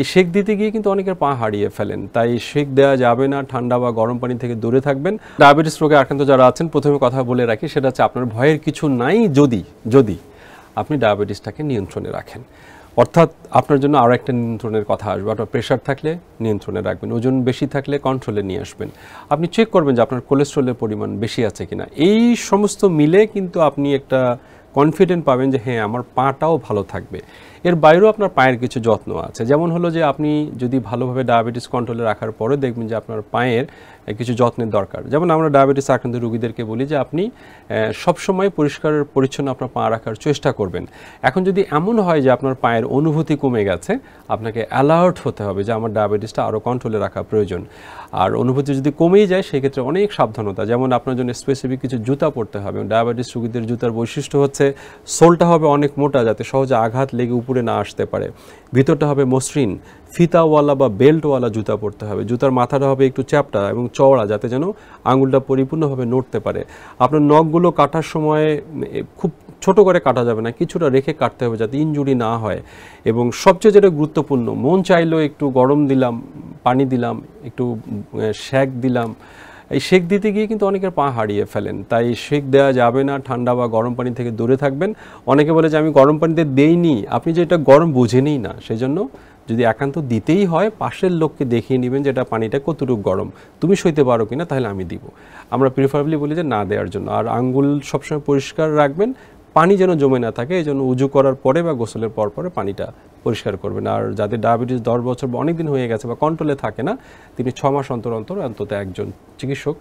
এই শেক দিতে গিয়ে কিন্তু অনেকের পা হারিয়ে ফেলেন তাই শেক দেওয়া যাবে না ঠান্ডা বা গরম পানি থেকে দূরে থাকবেন ডায়াবেটিস রোগে আক্রান্ত যারা আছেন প্রথমে কথা বলে রাখি সেটা হচ্ছে আপনার ভয়ের কিছু নাই যদি যদি আপনি ডায়াবেটিসটাকে নিয়ন্ত্রণে রাখেন অর্থাৎ আপনার জন্য আরও একটা নিয়ন্ত্রণের কথা আসবে আপনার প্রেশার থাকলে নিয়ন্ত্রণে রাখবেন ওজন বেশি থাকলে কন্ট্রোলে নিয়ে আসবেন আপনি চেক করবেন যে আপনার কোলেস্ট্রলের পরিমাণ বেশি আছে কিনা এই সমস্ত মিলে কিন্তু আপনি একটা কনফিডেন্ট পাবেন যে হ্যাঁ আমার পাটাও ভালো থাকবে এর বাইরেও আপনার পায়ের কিছু যত্ন আছে যেমন হলো যে আপনি যদি ভালোভাবে ডায়াবেটিস কন্ট্রোলে রাখার পরে দেখবেন যে আপনার পায়ের কিছু যত্নের দরকার যেমন আমরা ডায়াবেটিস আক্রান্ত রুগীদেরকে বলি যে আপনি সবসময় পরিষ্কার পরিচ্ছন্ন আপনার পা রাখার চেষ্টা করবেন এখন যদি এমন হয় যে আপনার পায়ের অনুভূতি কমে গেছে আপনাকে অ্যালার্ট হতে হবে যে আমার ডায়াবেটিসটা আরও কন্ট্রোলে রাখা প্রয়োজন আর অনুভূতি যদি কমেই যায় সেক্ষেত্রে অনেক সাবধানতা যেমন আপনার জন্য স্পেসিফিক কিছু জুতা পরতে হবে ডায়াবেটিস রুগীদের জুতার বৈশিষ্ট্য হচ্ছে সোলটা হবে অনেক মোটা যাতে সহজে আঘাত লেগে উপর পুড়ে না আসতে পারে ভিতরটা হবে মসৃণ ফিতাওয়ালা বা বেল্টওয়ালা জুতা পরতে হবে জুতার মাথাটা হবে একটু চ্যাপটা এবং চওড়া যাতে যেন আঙুলটা পরিপূর্ণভাবে নড়তে পারে আপনার নখগুলো কাটার সময় খুব ছোট করে কাটা যাবে না কিছুটা রেখে কাটতে হবে যাতে ইঞ্জুরি না হয় এবং সবচেয়ে যেটা গুরুত্বপূর্ণ মন চাইলেও একটু গরম দিলাম পানি দিলাম একটু শ্যাক দিলাম এই শেক দিতে গিয়ে কিন্তু অনেকের পা হারিয়ে ফেলেন তাই শেক দেওয়া যাবে না ঠান্ডা বা গরম পানি থেকে দূরে থাকবেন অনেকে বলে যে আমি গরম পানিতে দেইনি আপনি যে এটা গরম বোঝেনই না সেই জন্য যদি একান্ত দিতেই হয় পাশের লোককে দেখিয়ে নেবেন যেটা পানিটা কতটুকু গরম তুমি সইতে পারো কিনা তাহলে আমি দিব আমরা প্রিফারেবলি বলি যে না দেওয়ার জন্য আর আঙ্গুল সবসময় পরিষ্কার রাখবেন পানি যেন জমে না থাকে এই জন্য উজু করার পরে বা গোসলের পর পরে পানিটা পরিষ্কার করবেন আর যাদের ডায়াবেটিস দশ বছর বা অনেক দিন হয়ে গেছে বা কন্ট্রোলে থাকে না তিনি ছ মাস অন্তর অন্তর অন্তত একজন চিকিৎসক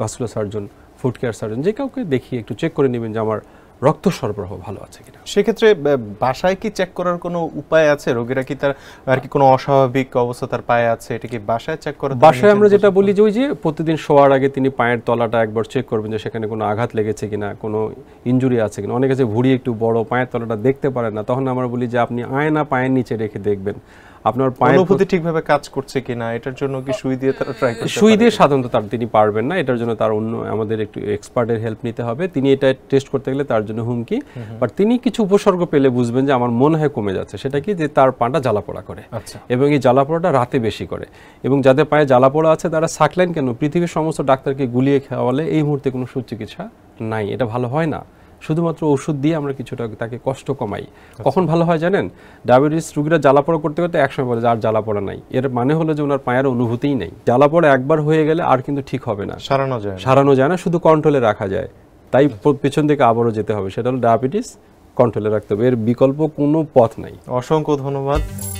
vascular surgeon foot care surgeon যে কাউকে দেখিয়ে একটু চেক করে নেবেন যে আমার রক্ত সরবরাহ ভালো আছে কিনা সেক্ষেত্রে বাসায় কি চেক করার কোনো উপায় আছে রোগীরা কি তার আর কি কোনো অস্বাভাবিক অবস্থা তার পায়ে আছে এটা কি বাসায় চেক করা বাসায় আমরা যেটা বলি যে ওই যে প্রতিদিন শোয়ার আগে তিনি পায়ের তলাটা একবার চেক করবেন যে সেখানে কোনো আঘাত লেগেছে কিনা কোনো ইঞ্জুরি আছে কিনা অনেকে আছে ভুড়ি একটু বড় পায়ের তলাটা দেখতে পারেন না তখন আমরা বলি যে আপনি আয়না পায়ের নিচে রেখে দেখবেন আপনার পায়ের অনুভূতি ঠিকভাবে কাজ করছে কিনা এটার জন্য কি সুই দিয়ে তারা ট্রাই করতে সুই দিয়ে সাধারণত তার তিনি পারবেন না এটার জন্য তার অন্য আমাদের একটু এক্সপার্টের হেল্প নিতে হবে তিনি এটা টেস্ট করতে গেলে তার জন্য হুমকি বাট তিনি কিছু উপসর্গ পেলে বুঝবেন যে আমার মনে হয় কমে যাচ্ছে সেটা কি যে তার পাটা জ্বালাপোড়া করে আচ্ছা। এবং এই জ্বালাপোড়াটা রাতে বেশি করে এবং যাদের পায়ে জ্বালাপোড়া আছে তারা সাকলাইন কেন পৃথিবীর সমস্ত ডাক্তারকে গুলিয়ে খাওয়ালে এই মুহূর্তে কোনো সুচিকিৎসা নাই এটা ভালো হয় না শুধুমাত্র ওষুধ দিয়ে আমরা কিছুটা তাকে কষ্ট কমাই আচ্ছা। কখন ভালো হয় জানেন ডায়াবেটিস রুগীরা পড়া করতে করতে একসময় বলে আর জ্বালাপড়া নাই এর মানে হলো যে ওনার পায়ের অনুভূতিই নেই পড়া একবার হয়ে গেলে আর কিন্তু ঠিক হবে না সারানো যায় সারানো যায় না শুধু কন্ট্রোলে রাখা যায় তাই আচ্ছা। পেছন থেকে আবারও যেতে হবে সেটা হলো ডায়াবেটিস কন্ট্রোলে রাখতে হবে এর বিকল্প কোনো পথ নাই অসংখ্য ধন্যবাদ